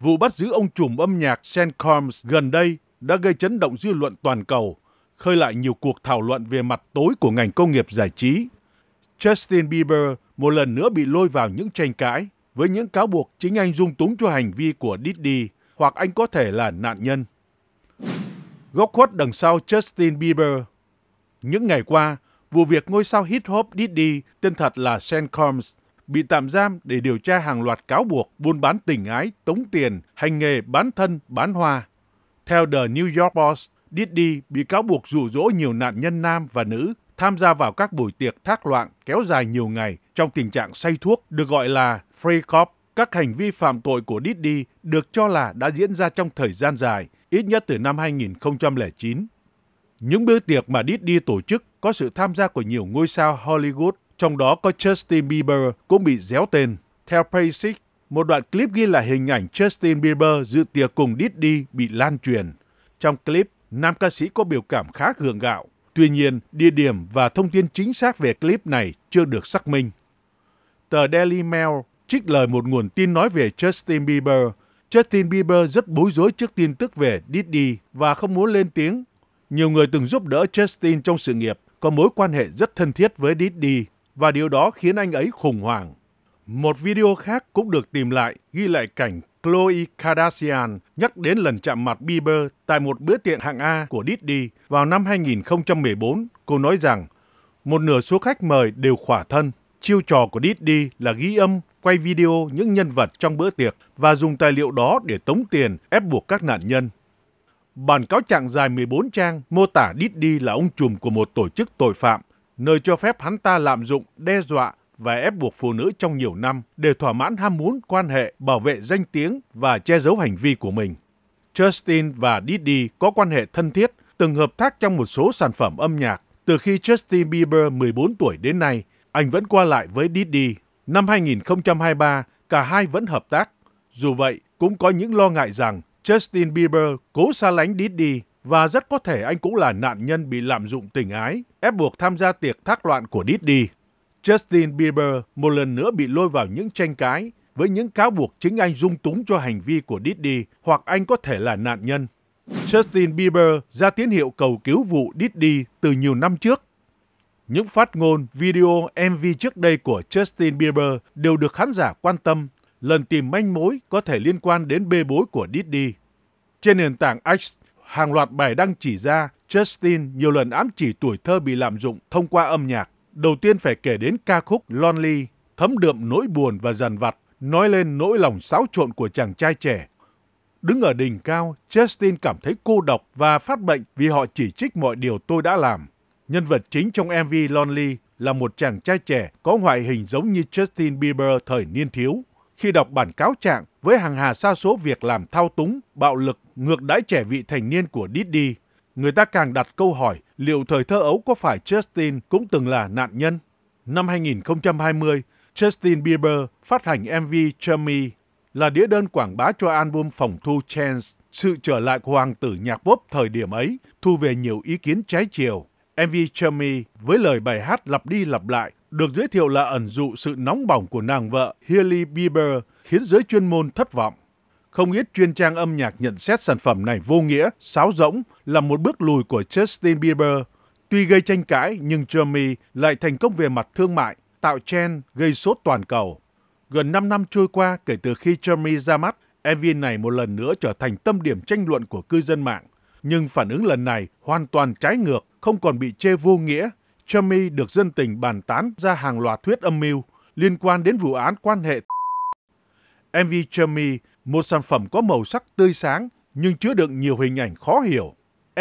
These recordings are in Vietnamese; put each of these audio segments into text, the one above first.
Vụ bắt giữ ông trùm âm nhạc Sean Combs gần đây đã gây chấn động dư luận toàn cầu, khơi lại nhiều cuộc thảo luận về mặt tối của ngành công nghiệp giải trí. Justin Bieber một lần nữa bị lôi vào những tranh cãi với những cáo buộc chính anh dung túng cho hành vi của Diddy hoặc anh có thể là nạn nhân. Góc khuất đằng sau Justin Bieber Những ngày qua, vụ việc ngôi sao hip hop Diddy tên thật là Sean Combs bị tạm giam để điều tra hàng loạt cáo buộc buôn bán tình ái, tống tiền, hành nghề bán thân, bán hoa. Theo The New York Post, Diddy bị cáo buộc rủ rỗ nhiều nạn nhân nam và nữ tham gia vào các buổi tiệc thác loạn kéo dài nhiều ngày trong tình trạng say thuốc được gọi là free cop. Các hành vi phạm tội của Diddy được cho là đã diễn ra trong thời gian dài, ít nhất từ năm 2009. Những bữa tiệc mà Diddy tổ chức có sự tham gia của nhiều ngôi sao Hollywood trong đó có Justin Bieber cũng bị déo tên. Theo Pacey, một đoạn clip ghi lại hình ảnh Justin Bieber dự tiệc cùng Diddy bị lan truyền. Trong clip, nam ca sĩ có biểu cảm khá gượng gạo. Tuy nhiên, địa điểm và thông tin chính xác về clip này chưa được xác minh. Tờ Daily Mail trích lời một nguồn tin nói về Justin Bieber. Justin Bieber rất bối rối trước tin tức về Diddy và không muốn lên tiếng. Nhiều người từng giúp đỡ Justin trong sự nghiệp, có mối quan hệ rất thân thiết với Diddy và điều đó khiến anh ấy khủng hoảng. Một video khác cũng được tìm lại ghi lại cảnh Khloe Kardashian nhắc đến lần chạm mặt Bieber tại một bữa tiệc hạng A của Diddy vào năm 2014. Cô nói rằng một nửa số khách mời đều khỏa thân. Chiêu trò của Diddy là ghi âm, quay video những nhân vật trong bữa tiệc và dùng tài liệu đó để tống tiền ép buộc các nạn nhân. Bản cáo trạng dài 14 trang mô tả Diddy là ông trùm của một tổ chức tội phạm nơi cho phép hắn ta lạm dụng, đe dọa và ép buộc phụ nữ trong nhiều năm để thỏa mãn ham muốn quan hệ, bảo vệ danh tiếng và che giấu hành vi của mình. Justin và Diddy có quan hệ thân thiết, từng hợp tác trong một số sản phẩm âm nhạc. Từ khi Justin Bieber 14 tuổi đến nay, anh vẫn qua lại với Diddy. Năm 2023, cả hai vẫn hợp tác. Dù vậy, cũng có những lo ngại rằng Justin Bieber cố xa lánh Diddy và rất có thể anh cũng là nạn nhân bị lạm dụng tình ái, ép buộc tham gia tiệc thác loạn của Diddy. Justin Bieber một lần nữa bị lôi vào những tranh cãi với những cáo buộc chính anh dung túng cho hành vi của Diddy hoặc anh có thể là nạn nhân. Justin Bieber ra tín hiệu cầu cứu vụ Diddy từ nhiều năm trước. Những phát ngôn, video, MV trước đây của Justin Bieber đều được khán giả quan tâm, lần tìm manh mối có thể liên quan đến bê bối của Diddy. Trên nền tảng X, hàng loạt bài đăng chỉ ra Justin nhiều lần ám chỉ tuổi thơ bị lạm dụng thông qua âm nhạc. Đầu tiên phải kể đến ca khúc Lonely, thấm đượm nỗi buồn và dằn vặt, nói lên nỗi lòng xáo trộn của chàng trai trẻ. Đứng ở đỉnh cao, Justin cảm thấy cô độc và phát bệnh vì họ chỉ trích mọi điều tôi đã làm. Nhân vật chính trong MV Lonely là một chàng trai trẻ có ngoại hình giống như Justin Bieber thời niên thiếu khi đọc bản cáo trạng với hàng hà sa số việc làm thao túng, bạo lực, ngược đãi trẻ vị thành niên của Diddy, người ta càng đặt câu hỏi liệu thời thơ ấu có phải Justin cũng từng là nạn nhân? Năm 2020, Justin Bieber phát hành MV Chummy là đĩa đơn quảng bá cho album phòng thu Chance, sự trở lại của hoàng tử nhạc pop thời điểm ấy, thu về nhiều ý kiến trái chiều. MV Chummy với lời bài hát lặp đi lặp lại được giới thiệu là ẩn dụ sự nóng bỏng của nàng vợ Hailey Bieber khiến giới chuyên môn thất vọng. Không ít chuyên trang âm nhạc nhận xét sản phẩm này vô nghĩa, sáo rỗng là một bước lùi của Justin Bieber. Tuy gây tranh cãi nhưng Jeremy lại thành công về mặt thương mại, tạo trend gây sốt toàn cầu. Gần 5 năm trôi qua kể từ khi Jeremy ra mắt, MV này một lần nữa trở thành tâm điểm tranh luận của cư dân mạng. Nhưng phản ứng lần này hoàn toàn trái ngược, không còn bị chê vô nghĩa. Chummy được dân tình bàn tán ra hàng loạt thuyết âm mưu liên quan đến vụ án quan hệ. MV Chummy, một sản phẩm có màu sắc tươi sáng nhưng chứa đựng nhiều hình ảnh khó hiểu.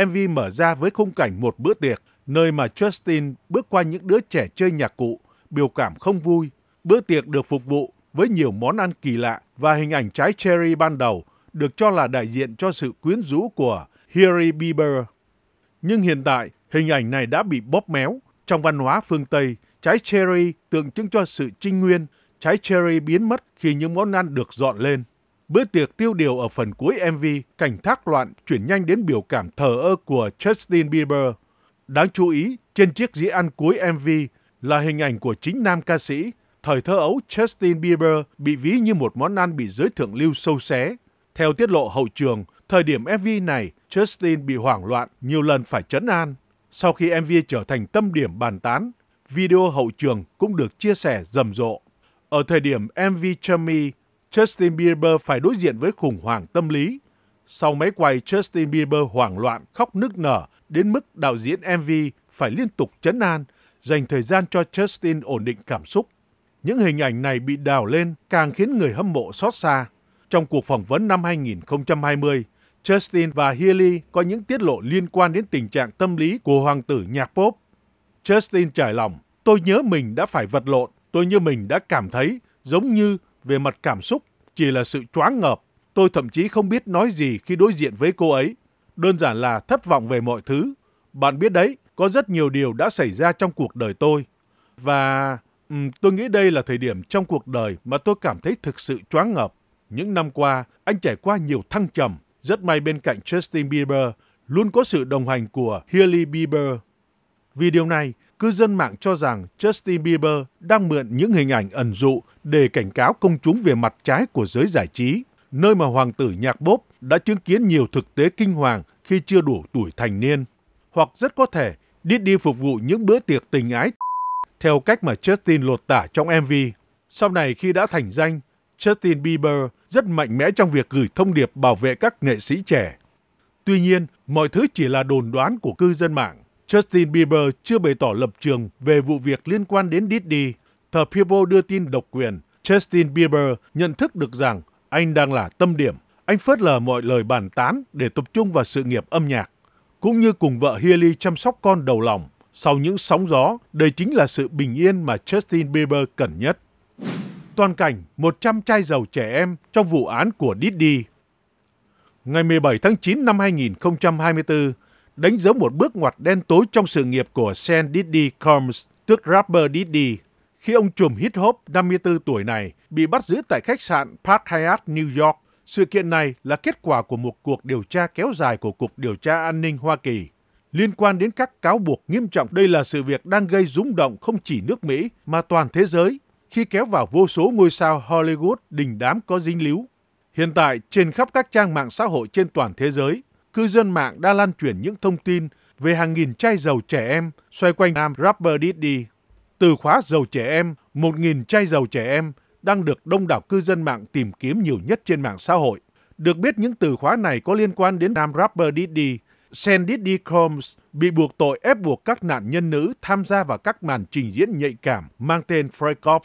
MV mở ra với khung cảnh một bữa tiệc, nơi mà Justin bước qua những đứa trẻ chơi nhạc cụ, biểu cảm không vui. Bữa tiệc được phục vụ với nhiều món ăn kỳ lạ và hình ảnh trái cherry ban đầu được cho là đại diện cho sự quyến rũ của Harry Bieber. Nhưng hiện tại, hình ảnh này đã bị bóp méo. Trong văn hóa phương Tây, trái cherry tượng trưng cho sự trinh nguyên. Trái cherry biến mất khi những món ăn được dọn lên. Bữa tiệc tiêu điều ở phần cuối MV, cảnh thác loạn chuyển nhanh đến biểu cảm thờ ơ của Justin Bieber. Đáng chú ý, trên chiếc dĩa ăn cuối MV là hình ảnh của chính nam ca sĩ. Thời thơ ấu Justin Bieber bị ví như một món ăn bị giới thượng lưu sâu xé. Theo tiết lộ hậu trường, Thời điểm MV này, Justin bị hoảng loạn, nhiều lần phải chấn an. Sau khi MV trở thành tâm điểm bàn tán, video hậu trường cũng được chia sẻ rầm rộ. Ở thời điểm MV Chummy, Justin Bieber phải đối diện với khủng hoảng tâm lý. Sau máy quay, Justin Bieber hoảng loạn, khóc nức nở, đến mức đạo diễn MV phải liên tục chấn an, dành thời gian cho Justin ổn định cảm xúc. Những hình ảnh này bị đào lên càng khiến người hâm mộ xót xa. Trong cuộc phỏng vấn năm 2020, Justin và Healy có những tiết lộ liên quan đến tình trạng tâm lý của hoàng tử nhạc pop. Justin trải lòng, tôi nhớ mình đã phải vật lộn, tôi như mình đã cảm thấy giống như về mặt cảm xúc chỉ là sự choáng ngợp. Tôi thậm chí không biết nói gì khi đối diện với cô ấy. Đơn giản là thất vọng về mọi thứ. Bạn biết đấy, có rất nhiều điều đã xảy ra trong cuộc đời tôi. Và um, tôi nghĩ đây là thời điểm trong cuộc đời mà tôi cảm thấy thực sự choáng ngợp. Những năm qua, anh trải qua nhiều thăng trầm, rất may bên cạnh Justin Bieber luôn có sự đồng hành của Hailey Bieber. Vì điều này, cư dân mạng cho rằng Justin Bieber đang mượn những hình ảnh ẩn dụ để cảnh cáo công chúng về mặt trái của giới giải trí, nơi mà hoàng tử nhạc bốp đã chứng kiến nhiều thực tế kinh hoàng khi chưa đủ tuổi thành niên. Hoặc rất có thể, Diddy phục vụ những bữa tiệc tình ái theo cách mà Justin lột tả trong MV. Sau này khi đã thành danh, Justin Bieber rất mạnh mẽ trong việc gửi thông điệp bảo vệ các nghệ sĩ trẻ. Tuy nhiên, mọi thứ chỉ là đồn đoán của cư dân mạng. Justin Bieber chưa bày tỏ lập trường về vụ việc liên quan đến Diddy. Tờ People đưa tin độc quyền, Justin Bieber nhận thức được rằng anh đang là tâm điểm. Anh phớt lờ mọi lời bàn tán để tập trung vào sự nghiệp âm nhạc, cũng như cùng vợ Hailey chăm sóc con đầu lòng. Sau những sóng gió, đây chính là sự bình yên mà Justin Bieber cần nhất toàn cảnh 100 chai dầu trẻ em trong vụ án của Diddy. Ngày 17 tháng 9 năm 2024, đánh dấu một bước ngoặt đen tối trong sự nghiệp của Sen Diddy Combs, tức rapper Diddy, khi ông trùm hip hop 54 tuổi này bị bắt giữ tại khách sạn Park Hyatt, New York. Sự kiện này là kết quả của một cuộc điều tra kéo dài của Cục Điều tra An ninh Hoa Kỳ liên quan đến các cáo buộc nghiêm trọng. Đây là sự việc đang gây rúng động không chỉ nước Mỹ mà toàn thế giới khi kéo vào vô số ngôi sao Hollywood đình đám có dính líu. Hiện tại, trên khắp các trang mạng xã hội trên toàn thế giới, cư dân mạng đã lan truyền những thông tin về hàng nghìn chai dầu trẻ em xoay quanh nam rapper Diddy. Từ khóa dầu trẻ em, 1.000 chai dầu trẻ em đang được đông đảo cư dân mạng tìm kiếm nhiều nhất trên mạng xã hội. Được biết những từ khóa này có liên quan đến nam rapper Diddy, Sen Diddy Combs bị buộc tội ép buộc các nạn nhân nữ tham gia vào các màn trình diễn nhạy cảm mang tên Frey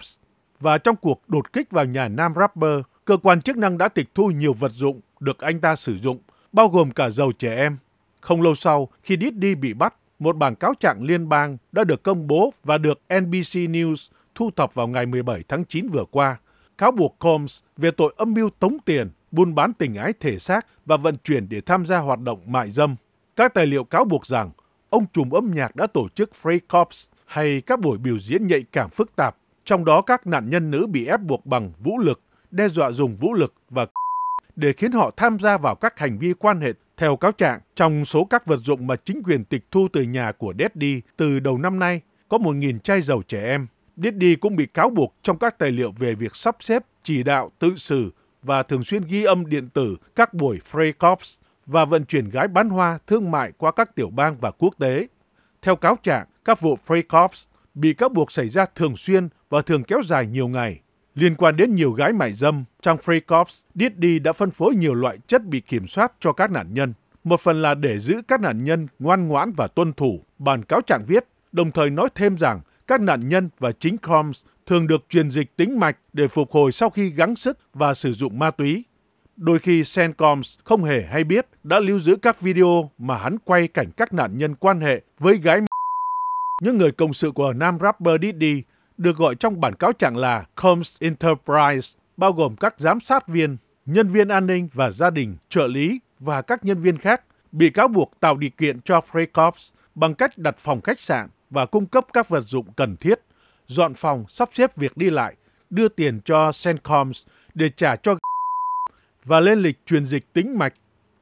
Và trong cuộc đột kích vào nhà nam rapper, cơ quan chức năng đã tịch thu nhiều vật dụng được anh ta sử dụng, bao gồm cả dầu trẻ em. Không lâu sau, khi Diddy bị bắt, một bản cáo trạng liên bang đã được công bố và được NBC News thu thập vào ngày 17 tháng 9 vừa qua, cáo buộc Combs về tội âm mưu tống tiền, buôn bán tình ái thể xác và vận chuyển để tham gia hoạt động mại dâm. Các tài liệu cáo buộc rằng ông trùm âm nhạc đã tổ chức Free Corps hay các buổi biểu diễn nhạy cảm phức tạp, trong đó các nạn nhân nữ bị ép buộc bằng vũ lực, đe dọa dùng vũ lực và để khiến họ tham gia vào các hành vi quan hệ theo cáo trạng, trong số các vật dụng mà chính quyền tịch thu từ nhà của Deddy từ đầu năm nay, có 1.000 chai dầu trẻ em. Deddy cũng bị cáo buộc trong các tài liệu về việc sắp xếp, chỉ đạo, tự xử và thường xuyên ghi âm điện tử các buổi free Corps và vận chuyển gái bán hoa thương mại qua các tiểu bang và quốc tế. Theo cáo trạng, các vụ Frey Corps bị các buộc xảy ra thường xuyên và thường kéo dài nhiều ngày. Liên quan đến nhiều gái mại dâm, trang Frey Corps, Diddy đã phân phối nhiều loại chất bị kiểm soát cho các nạn nhân. Một phần là để giữ các nạn nhân ngoan ngoãn và tuân thủ, bản cáo trạng viết, đồng thời nói thêm rằng các nạn nhân và chính Combs thường được truyền dịch tính mạch để phục hồi sau khi gắng sức và sử dụng ma túy. Đôi khi Sencoms không hề hay biết đã lưu giữ các video mà hắn quay cảnh các nạn nhân quan hệ với gái Những người công sự của nam rapper Diddy được gọi trong bản cáo trạng là Combs Enterprise, bao gồm các giám sát viên, nhân viên an ninh và gia đình, trợ lý và các nhân viên khác bị cáo buộc tạo điều kiện cho Freikorps bằng cách đặt phòng khách sạn và cung cấp các vật dụng cần thiết, dọn phòng, sắp xếp việc đi lại, đưa tiền cho Sencoms để trả cho và lên lịch truyền dịch tĩnh mạch.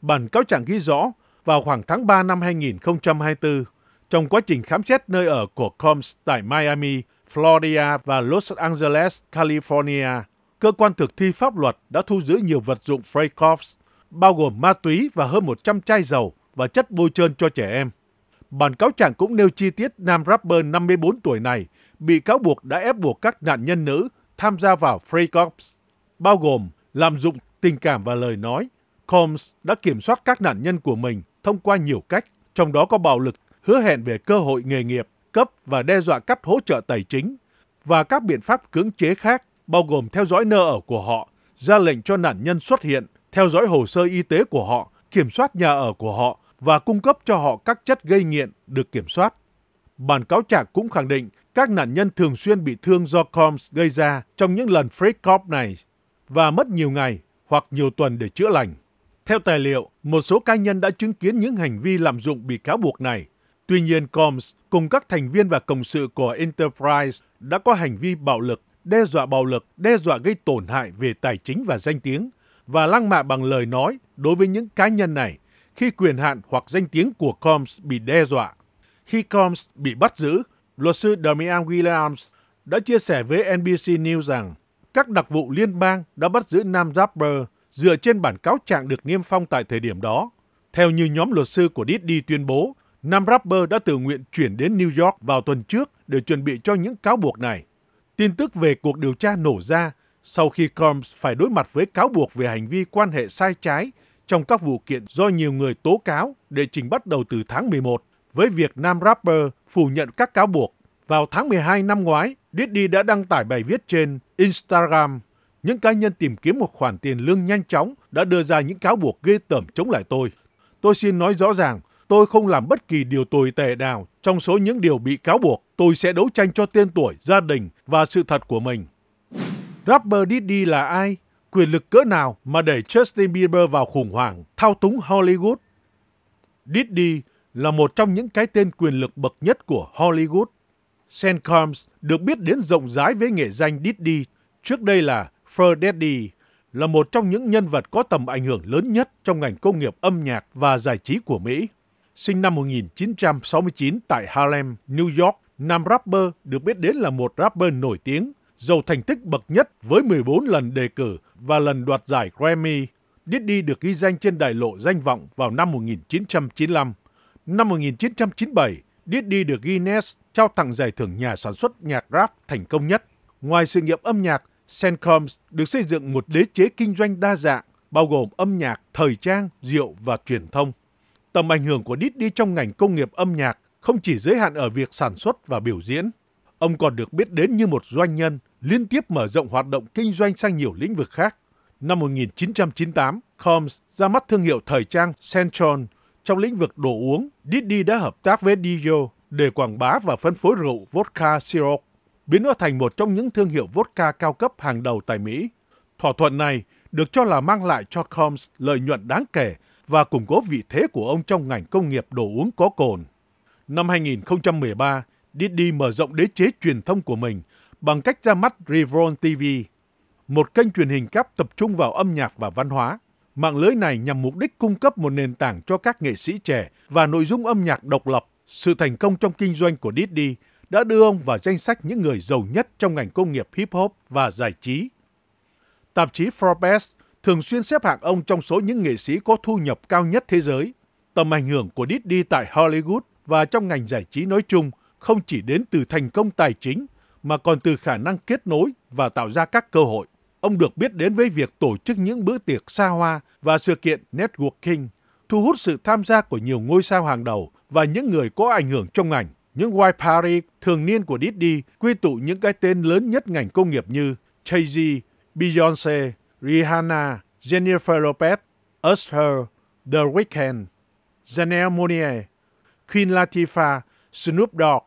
Bản cáo trạng ghi rõ, vào khoảng tháng 3 năm 2024, trong quá trình khám xét nơi ở của Combs tại Miami, Florida và Los Angeles, California, cơ quan thực thi pháp luật đã thu giữ nhiều vật dụng Freikorps, bao gồm ma túy và hơn 100 chai dầu và chất bôi trơn cho trẻ em. Bản cáo trạng cũng nêu chi tiết nam rapper 54 tuổi này bị cáo buộc đã ép buộc các nạn nhân nữ tham gia vào Freikorps, bao gồm lạm dụng tình cảm và lời nói, Combs đã kiểm soát các nạn nhân của mình thông qua nhiều cách, trong đó có bạo lực, hứa hẹn về cơ hội nghề nghiệp, cấp và đe dọa cắt hỗ trợ tài chính và các biện pháp cưỡng chế khác bao gồm theo dõi nơi ở của họ, ra lệnh cho nạn nhân xuất hiện, theo dõi hồ sơ y tế của họ, kiểm soát nhà ở của họ và cung cấp cho họ các chất gây nghiện được kiểm soát. Bản cáo trạng cũng khẳng định các nạn nhân thường xuyên bị thương do Combs gây ra trong những lần Fred Corp này và mất nhiều ngày hoặc nhiều tuần để chữa lành. Theo tài liệu, một số cá nhân đã chứng kiến những hành vi lạm dụng bị cáo buộc này. Tuy nhiên, Combs cùng các thành viên và cộng sự của Enterprise đã có hành vi bạo lực, đe dọa bạo lực, đe dọa gây tổn hại về tài chính và danh tiếng, và lăng mạ bằng lời nói đối với những cá nhân này khi quyền hạn hoặc danh tiếng của Combs bị đe dọa. Khi Combs bị bắt giữ, luật sư Damian Williams đã chia sẻ với NBC News rằng các đặc vụ liên bang đã bắt giữ Nam rapper dựa trên bản cáo trạng được niêm phong tại thời điểm đó. Theo như nhóm luật sư của Diddy tuyên bố, Nam Rapper đã tự nguyện chuyển đến New York vào tuần trước để chuẩn bị cho những cáo buộc này. Tin tức về cuộc điều tra nổ ra sau khi Combs phải đối mặt với cáo buộc về hành vi quan hệ sai trái trong các vụ kiện do nhiều người tố cáo để trình bắt đầu từ tháng 11 với việc nam rapper phủ nhận các cáo buộc. Vào tháng 12 năm ngoái, Diddy đã đăng tải bài viết trên Instagram. Những cá nhân tìm kiếm một khoản tiền lương nhanh chóng đã đưa ra những cáo buộc ghê tởm chống lại tôi. Tôi xin nói rõ ràng, tôi không làm bất kỳ điều tồi tệ nào trong số những điều bị cáo buộc. Tôi sẽ đấu tranh cho tên tuổi, gia đình và sự thật của mình. Rapper Diddy là ai? Quyền lực cỡ nào mà để Justin Bieber vào khủng hoảng, thao túng Hollywood? Diddy là một trong những cái tên quyền lực bậc nhất của Hollywood. Sencoms được biết đến rộng rãi với nghệ danh Diddy, trước đây là Fur Daddy, là một trong những nhân vật có tầm ảnh hưởng lớn nhất trong ngành công nghiệp âm nhạc và giải trí của Mỹ. Sinh năm 1969 tại Harlem, New York, nam rapper được biết đến là một rapper nổi tiếng, giàu thành tích bậc nhất với 14 lần đề cử và lần đoạt giải Grammy. Diddy được ghi danh trên đại lộ danh vọng vào năm 1995. Năm 1997, Diddy được Guinness trao tặng giải thưởng nhà sản xuất nhạc rap thành công nhất. Ngoài sự nghiệp âm nhạc, Sencoms được xây dựng một đế chế kinh doanh đa dạng, bao gồm âm nhạc, thời trang, rượu và truyền thông. Tầm ảnh hưởng của Diddy trong ngành công nghiệp âm nhạc không chỉ giới hạn ở việc sản xuất và biểu diễn. Ông còn được biết đến như một doanh nhân, liên tiếp mở rộng hoạt động kinh doanh sang nhiều lĩnh vực khác. Năm 1998, Combs ra mắt thương hiệu thời trang Centron trong lĩnh vực đồ uống. Diddy đã hợp tác với Dior để quảng bá và phân phối rượu vodka Sirop, biến nó thành một trong những thương hiệu vodka cao cấp hàng đầu tại Mỹ. Thỏa thuận này được cho là mang lại cho Combs lợi nhuận đáng kể và củng cố vị thế của ông trong ngành công nghiệp đồ uống có cồn. Năm 2013, Diddy mở rộng đế chế truyền thông của mình bằng cách ra mắt Revolt TV, một kênh truyền hình cáp tập trung vào âm nhạc và văn hóa. Mạng lưới này nhằm mục đích cung cấp một nền tảng cho các nghệ sĩ trẻ và nội dung âm nhạc độc lập sự thành công trong kinh doanh của Diddy đã đưa ông vào danh sách những người giàu nhất trong ngành công nghiệp hip-hop và giải trí. Tạp chí Forbes thường xuyên xếp hạng ông trong số những nghệ sĩ có thu nhập cao nhất thế giới. Tầm ảnh hưởng của Diddy tại Hollywood và trong ngành giải trí nói chung không chỉ đến từ thành công tài chính mà còn từ khả năng kết nối và tạo ra các cơ hội. Ông được biết đến với việc tổ chức những bữa tiệc xa hoa và sự kiện networking, thu hút sự tham gia của nhiều ngôi sao hàng đầu và những người có ảnh hưởng trong ngành. Những White Party thường niên của Disney quy tụ những cái tên lớn nhất ngành công nghiệp như Jay-Z, Beyoncé, Rihanna, Jennifer Lopez, Usher, The Weeknd, Janelle Monáe, Queen Latifah, Snoop Dogg.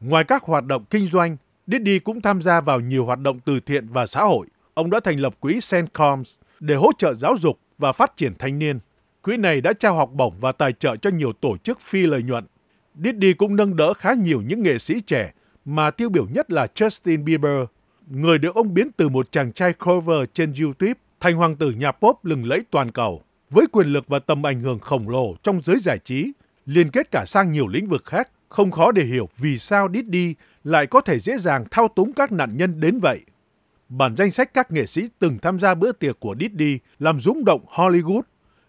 Ngoài các hoạt động kinh doanh, Diddy cũng tham gia vào nhiều hoạt động từ thiện và xã hội. Ông đã thành lập quỹ Sencoms để hỗ trợ giáo dục và phát triển thanh niên. Quỹ này đã trao học bổng và tài trợ cho nhiều tổ chức phi lợi nhuận. Diddy cũng nâng đỡ khá nhiều những nghệ sĩ trẻ, mà tiêu biểu nhất là Justin Bieber, người được ông biến từ một chàng trai cover trên YouTube thành hoàng tử nhà pop lừng lẫy toàn cầu. Với quyền lực và tầm ảnh hưởng khổng lồ trong giới giải trí, liên kết cả sang nhiều lĩnh vực khác, không khó để hiểu vì sao Diddy lại có thể dễ dàng thao túng các nạn nhân đến vậy. Bản danh sách các nghệ sĩ từng tham gia bữa tiệc của Diddy làm rúng động Hollywood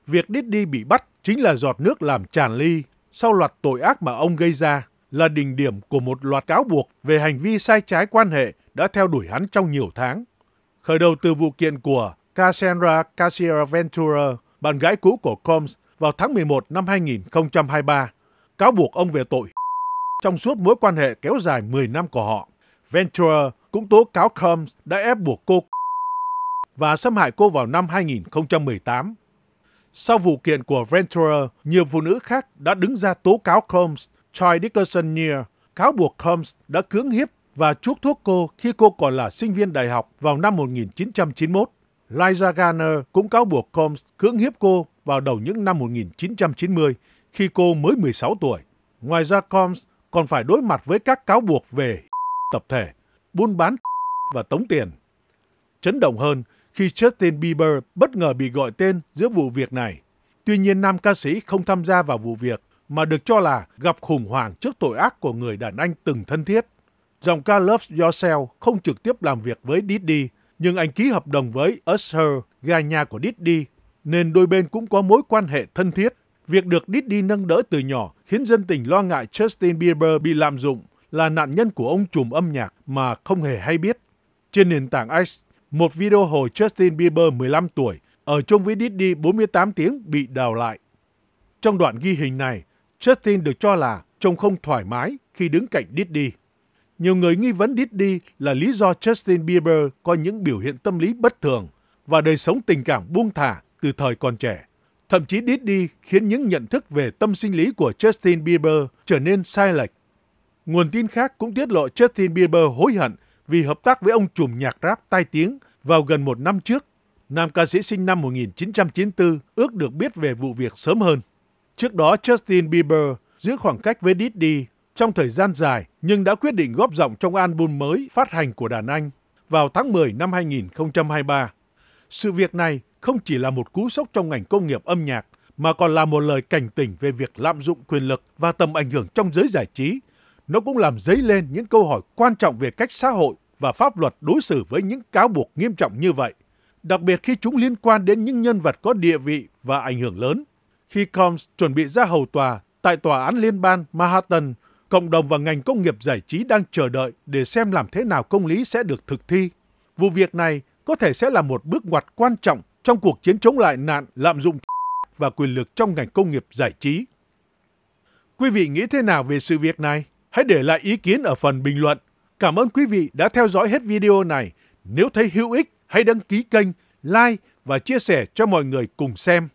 Việc Diddy bị bắt chính là giọt nước làm tràn ly sau loạt tội ác mà ông gây ra là đỉnh điểm của một loạt cáo buộc về hành vi sai trái quan hệ đã theo đuổi hắn trong nhiều tháng. Khởi đầu từ vụ kiện của Cassandra Cassia Ventura, bạn gái cũ của Combs, vào tháng 11 năm 2023, cáo buộc ông về tội trong suốt mối quan hệ kéo dài 10 năm của họ. Ventura cũng tố cáo Combs đã ép buộc cô và xâm hại cô vào năm 2018. Sau vụ kiện của Ventura, nhiều phụ nữ khác đã đứng ra tố cáo Combs, Troy Dickerson Neal, cáo buộc Combs đã cưỡng hiếp và chuốc thuốc cô khi cô còn là sinh viên đại học vào năm 1991. Liza Garner cũng cáo buộc Combs cưỡng hiếp cô vào đầu những năm 1990 khi cô mới 16 tuổi. Ngoài ra Combs còn phải đối mặt với các cáo buộc về tập thể, buôn bán và tống tiền. Chấn động hơn, khi Justin Bieber bất ngờ bị gọi tên giữa vụ việc này. Tuy nhiên, nam ca sĩ không tham gia vào vụ việc mà được cho là gặp khủng hoảng trước tội ác của người đàn anh từng thân thiết. Dòng ca Love Yourself không trực tiếp làm việc với Diddy, nhưng anh ký hợp đồng với Usher, gà nhà của Diddy, nên đôi bên cũng có mối quan hệ thân thiết. Việc được Diddy nâng đỡ từ nhỏ khiến dân tình lo ngại Justin Bieber bị lạm dụng là nạn nhân của ông trùm âm nhạc mà không hề hay biết. Trên nền tảng Ice, một video hồi Justin Bieber 15 tuổi ở chung với Diddy 48 tiếng bị đào lại. Trong đoạn ghi hình này, Justin được cho là trông không thoải mái khi đứng cạnh Diddy. Nhiều người nghi vấn Diddy là lý do Justin Bieber có những biểu hiện tâm lý bất thường và đời sống tình cảm buông thả từ thời còn trẻ. Thậm chí Diddy khiến những nhận thức về tâm sinh lý của Justin Bieber trở nên sai lệch. Nguồn tin khác cũng tiết lộ Justin Bieber hối hận vì hợp tác với ông trùm nhạc rap tai tiếng vào gần một năm trước. Nam ca sĩ sinh năm 1994 ước được biết về vụ việc sớm hơn. Trước đó, Justin Bieber giữ khoảng cách với Diddy trong thời gian dài nhưng đã quyết định góp giọng trong album mới phát hành của đàn anh vào tháng 10 năm 2023. Sự việc này không chỉ là một cú sốc trong ngành công nghiệp âm nhạc mà còn là một lời cảnh tỉnh về việc lạm dụng quyền lực và tầm ảnh hưởng trong giới giải trí nó cũng làm dấy lên những câu hỏi quan trọng về cách xã hội và pháp luật đối xử với những cáo buộc nghiêm trọng như vậy, đặc biệt khi chúng liên quan đến những nhân vật có địa vị và ảnh hưởng lớn. Khi Combs chuẩn bị ra hầu tòa tại tòa án liên bang Manhattan, cộng đồng và ngành công nghiệp giải trí đang chờ đợi để xem làm thế nào công lý sẽ được thực thi. Vụ việc này có thể sẽ là một bước ngoặt quan trọng trong cuộc chiến chống lại nạn lạm dụng và quyền lực trong ngành công nghiệp giải trí. Quý vị nghĩ thế nào về sự việc này? Hãy để lại ý kiến ở phần bình luận. Cảm ơn quý vị đã theo dõi hết video này. Nếu thấy hữu ích, hãy đăng ký kênh, like và chia sẻ cho mọi người cùng xem.